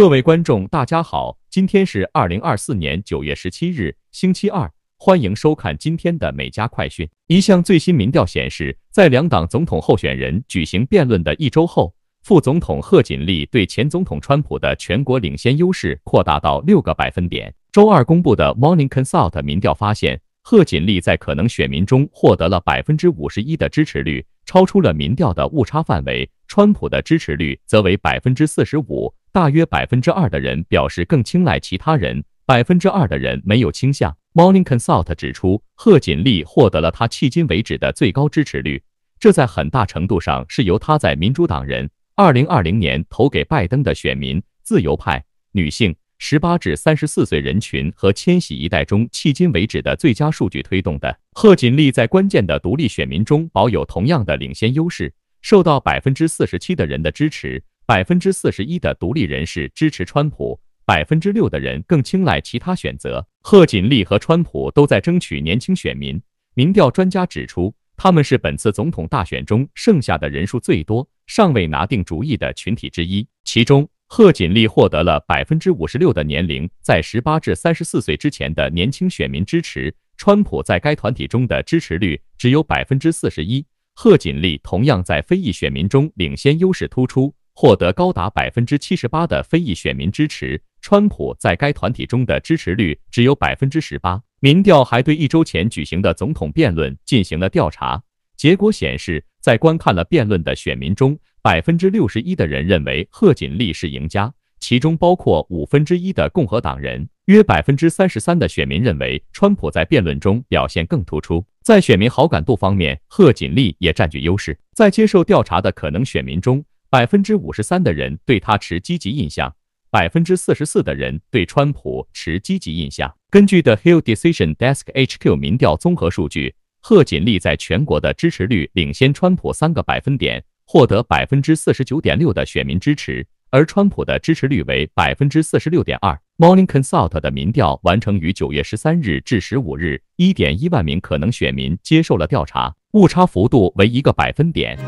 各位观众，大家好，今天是二零二四年九月十七日，星期二，欢迎收看今天的美加快讯。一项最新民调显示，在两党总统候选人举行辩论的一周后，副总统贺锦丽对前总统川普的全国领先优势扩大到六个百分点。周二公布的 Morning Consult 民调发现。贺锦丽在可能选民中获得了百分之五十一的支持率，超出了民调的误差范围。川普的支持率则为百分之四十五，大约百分之二的人表示更青睐其他人，百分之二的人没有倾向。Morning Consult 指出，贺锦丽获得了他迄今为止的最高支持率，这在很大程度上是由他在民主党人二零二零年投给拜登的选民——自由派女性。十八至三十四岁人群和千禧一代中，迄今为止的最佳数据推动的。贺锦丽在关键的独立选民中保有同样的领先优势，受到百分之四十七的人的支持。百分之四十一的独立人士支持川普，百分之六的人更青睐其他选择。贺锦丽和川普都在争取年轻选民。民调专家指出，他们是本次总统大选中剩下的人数最多、尚未拿定主意的群体之一，其中。贺锦丽获得了百分之五十六的年龄在十八至三十四岁之前的年轻选民支持，川普在该团体中的支持率只有百分之四十一。贺锦丽同样在非裔选民中领先优势突出，获得高达百分之七十八的非裔选民支持，川普在该团体中的支持率只有百分之十八。民调还对一周前举行的总统辩论进行了调查，结果显示，在观看了辩论的选民中，百分之六十一的人认为贺锦丽是赢家，其中包括五分之一的共和党人。约百分之三十三的选民认为川普在辩论中表现更突出。在选民好感度方面，贺锦丽也占据优势。在接受调查的可能选民中，百分之五十三的人对他持积极印象，百分之四十四的人对川普持积极印象。根据 The Hill Decision Desk HQ 民调综合数据，贺锦丽在全国的支持率领先川普三个百分点。获得百分之四十九点六的选民支持，而川普的支持率为百分之四十六点二。Morning Consult 的民调完成于九月十三日至十五日，一点一万名可能选民接受了调查，误差幅度为一个百分点。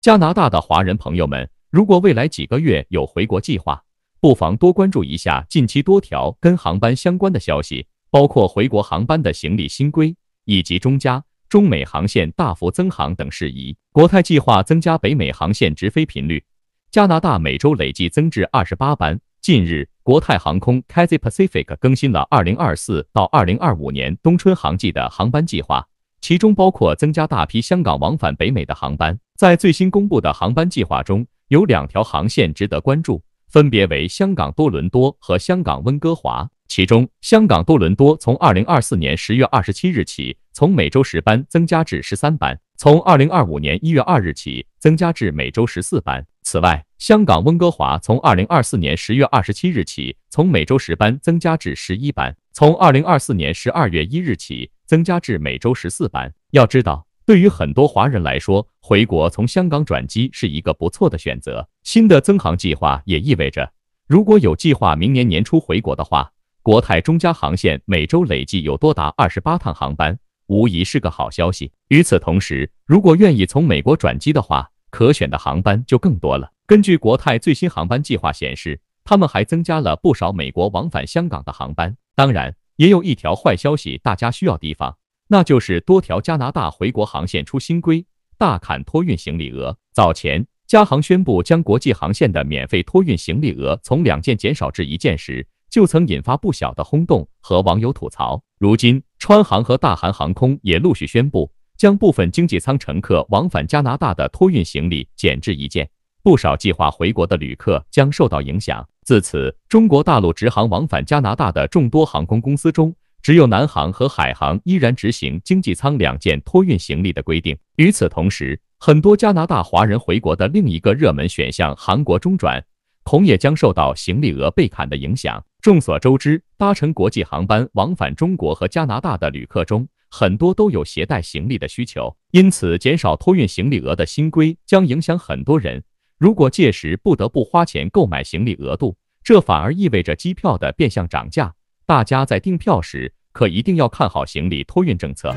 加拿大的华人朋友们，如果未来几个月有回国计划，不妨多关注一下近期多条跟航班相关的消息，包括回国航班的行李新规以及中加。中美航线大幅增航等事宜，国泰计划增加北美航线直飞频率，加拿大每周累计增至二十八班。近日，国泰航空 k a z h s Pacific） 更新了二零二四到二零二五年冬春航季的航班计划，其中包括增加大批香港往返北美的航班。在最新公布的航班计划中，有两条航线值得关注，分别为香港多伦多和香港温哥华。其中，香港多伦多从二零二四年十月二十七日起，从每周十班增加至十三班；从二零二五年一月二日起，增加至每周十四班。此外，香港温哥华从二零二四年十月二十七日起，从每周十班增加至十一班；从二零二四年十二月一日起，增加至每周十四班。要知道，对于很多华人来说，回国从香港转机是一个不错的选择。新的增航计划也意味着，如果有计划明年年初回国的话，国泰中加航线每周累计有多达二十八趟航班，无疑是个好消息。与此同时，如果愿意从美国转机的话，可选的航班就更多了。根据国泰最新航班计划显示，他们还增加了不少美国往返香港的航班。当然，也有一条坏消息，大家需要提防，那就是多条加拿大回国航线出新规，大砍托运行李额。早前，加航宣布将国际航线的免费托运行李额从两件减少至一件时。就曾引发不小的轰动和网友吐槽。如今，川航和大韩航空也陆续宣布将部分经济舱乘客往返加拿大的托运行李减至一件，不少计划回国的旅客将受到影响。自此，中国大陆直航往返加拿大的众多航空公司中，只有南航和海航依然执行经济舱两件托运行李的规定。与此同时，很多加拿大华人回国的另一个热门选项——韩国中转。恐也将受到行李额被砍的影响。众所周知，搭乘国际航班往返中国和加拿大的旅客中，很多都有携带行李的需求，因此减少托运行李额的新规将影响很多人。如果届时不得不花钱购买行李额度，这反而意味着机票的变相涨价。大家在订票时可一定要看好行李托运政策。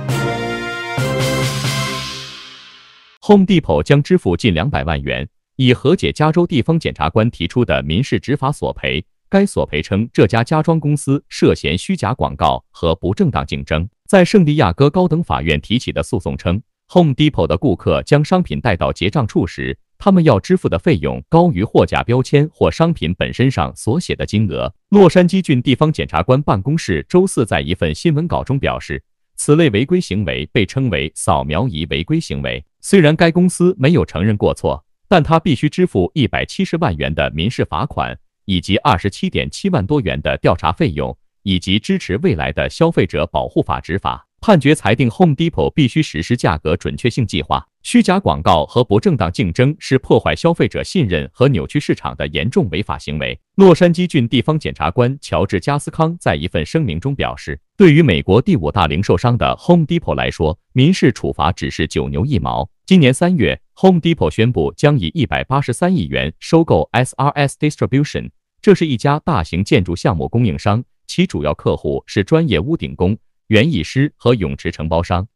Home Depot 将支付近两百万元。以和解加州地方检察官提出的民事执法索赔。该索赔称，这家家装公司涉嫌虚假广告和不正当竞争。在圣地亚哥高等法院提起的诉讼称，Home Depot 的顾客将商品带到结账处时，他们要支付的费用高于货架标签或商品本身上所写的金额。洛杉矶郡地方检察官办公室周四在一份新闻稿中表示，此类违规行为被称为“扫描仪违规行为”。虽然该公司没有承认过错。但他必须支付一百七十万元的民事罚款，以及二十七点七万多元的调查费用，以及支持未来的消费者保护法执法判决裁定。Home Depot 必须实施价格准确性计划。虚假广告和不正当竞争是破坏消费者信任和扭曲市场的严重违法行为。洛杉矶郡地方检察官乔治·加斯康在一份声明中表示：“对于美国第五大零售商的 Home Depot 来说，民事处罚只是九牛一毛。”今年三月。Home Depot 宣布将以一百八十三亿元收购 SRS Distribution，这是一家大型建筑项目供应商，其主要客户是专业屋顶工、园艺师和泳池承包商。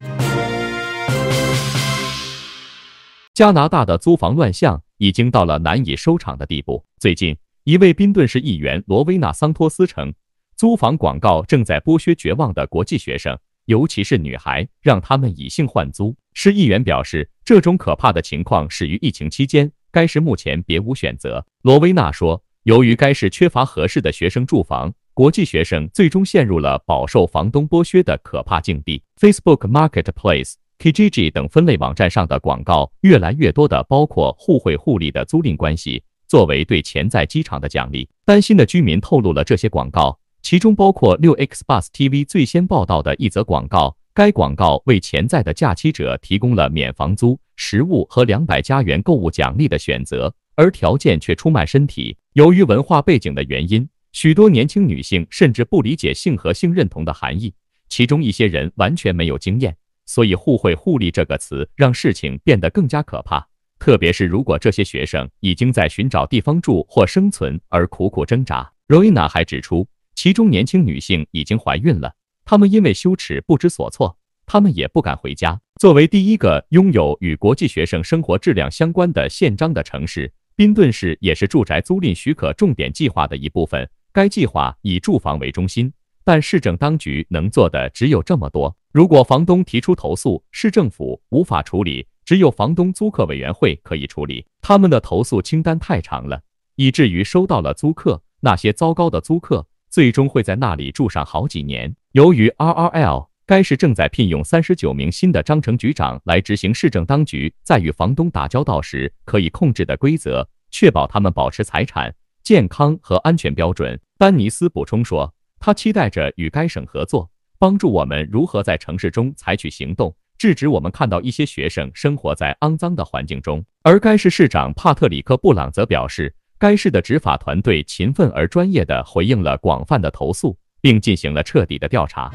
加拿大的租房乱象已经到了难以收场的地步。最近，一位宾顿市议员罗威纳桑托斯称，租房广告正在剥削绝望的国际学生，尤其是女孩，让他们以性换租。市议员表示，这种可怕的情况始于疫情期间，该市目前别无选择。罗威纳说，由于该市缺乏合适的学生住房，国际学生最终陷入了饱受房东剥削的可怕境地。Facebook Marketplace、Kijiji 等分类网站上的广告，越来越多的包括互惠互利的租赁关系，作为对潜在机场的奖励。担心的居民透露了这些广告，其中包括六 X Bus TV 最先报道的一则广告。该广告为潜在的假期者提供了免房租、食物和两百加元购物奖励的选择，而条件却出卖身体。由于文化背景的原因，许多年轻女性甚至不理解性和性认同的含义，其中一些人完全没有经验，所以“互惠互利”这个词让事情变得更加可怕。特别是如果这些学生已经在寻找地方住或生存而苦苦挣扎，Roina 还指出，其中年轻女性已经怀孕了。他们因为羞耻不知所措，他们也不敢回家。作为第一个拥有与国际学生生活质量相关的宪章的城市，宾顿市也是住宅租赁许可重点计划的一部分。该计划以住房为中心，但市政当局能做的只有这么多。如果房东提出投诉，市政府无法处理，只有房东租客委员会可以处理。他们的投诉清单太长了，以至于收到了租客那些糟糕的租客。最终会在那里住上好几年。由于 RRL，该市正在聘用三十九名新的章程局长来执行市政当局在与房东打交道时可以控制的规则，确保他们保持财产健康和安全标准。丹尼斯补充说，他期待着与该省合作，帮助我们如何在城市中采取行动，制止我们看到一些学生生活在肮脏的环境中。而该市市长帕特里克·布朗则表示。该市的执法团队勤奋而专业的回应了广泛的投诉，并进行了彻底的调查。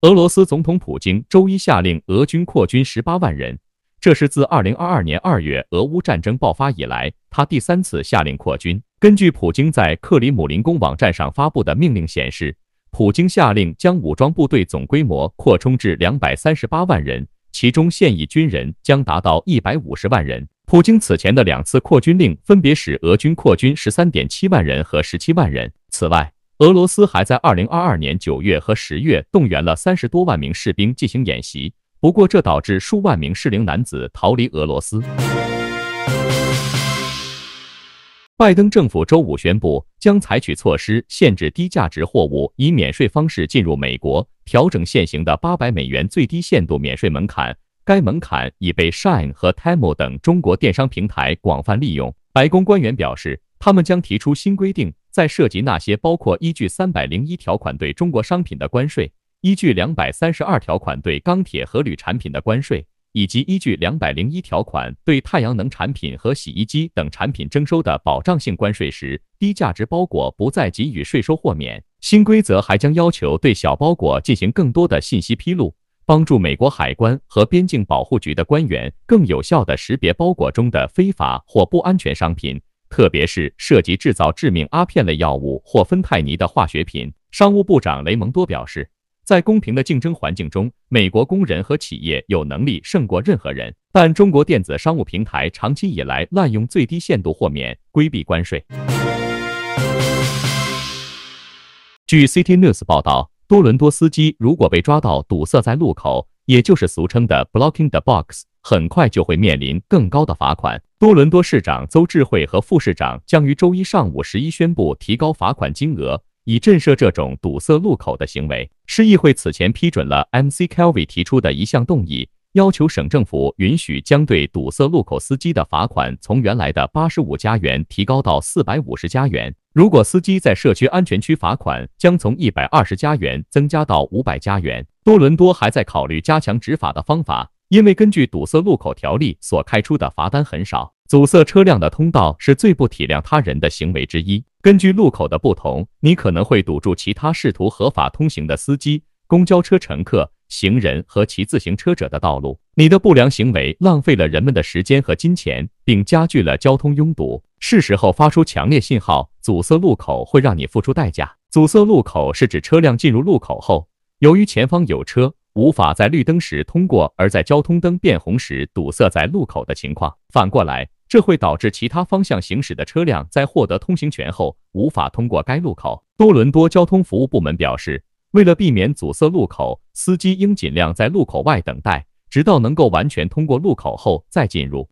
俄罗斯总统普京周一下令俄军扩军十八万人，这是自二零二二年二月俄乌战争爆发以来，他第三次下令扩军。根据普京在克里姆林宫网站上发布的命令显示，普京下令将武装部队总规模扩充至两百三十八万人，其中现役军人将达到一百五十万人。普京此前的两次扩军令分别使俄军扩军13.7万人和17万人。此外，俄罗斯还在2022年9月和10月动员了30多万名士兵进行演习，不过这导致数万名适龄男子逃离俄罗斯。拜登政府周五宣布，将采取措施限制低价值货物以免税方式进入美国，调整现行的800美元最低限度免税门槛。该门槛已被 Shine 和 Temu 等中国电商平台广泛利用。白宫官员表示，他们将提出新规定，在涉及那些包括依据三百零一条款对中国商品的关税、依据两百三十二条款对钢铁和铝产品的关税，以及依据两百零一条款对太阳能产品和洗衣机等产品征收的保障性关税时，低价值包裹不再给予税收豁免。新规则还将要求对小包裹进行更多的信息披露。帮助美国海关和边境保护局的官员更有效地识别包裹中的非法或不安全商品，特别是涉及制造致命阿片类药物或芬太尼的化学品。商务部长雷蒙多表示，在公平的竞争环境中，美国工人和企业有能力胜过任何人。但中国电子商务平台长期以来滥用最低限度豁免，规避关税。据 City News 报道。多伦多司机如果被抓到堵塞在路口，也就是俗称的 blocking the box，很快就会面临更高的罚款。多伦多市长邹智慧和副市长将于周一上午十一宣布提高罚款金额，以震慑这种堵塞路口的行为。市议会此前批准了 M. C. k e l v y 提出的一项动议。要求省政府允许将对堵塞路口司机的罚款从原来的八十五加元提高到四百五十加元。如果司机在社区安全区，罚款将从一百二十加元增加到五百加元。多伦多还在考虑加强执法的方法，因为根据堵塞路口条例所开出的罚单很少。阻塞车辆的通道是最不体谅他人的行为之一。根据路口的不同，你可能会堵住其他试图合法通行的司机、公交车乘客。行人和骑自行车者的道路，你的不良行为浪费了人们的时间和金钱，并加剧了交通拥堵。是时候发出强烈信号：阻塞路口会让你付出代价。阻塞路口是指车辆进入路口后，由于前方有车，无法在绿灯时通过，而在交通灯变红时堵塞在路口的情况。反过来，这会导致其他方向行驶的车辆在获得通行权后无法通过该路口。多伦多交通服务部门表示。为了避免阻塞路口，司机应尽量在路口外等待，直到能够完全通过路口后再进入。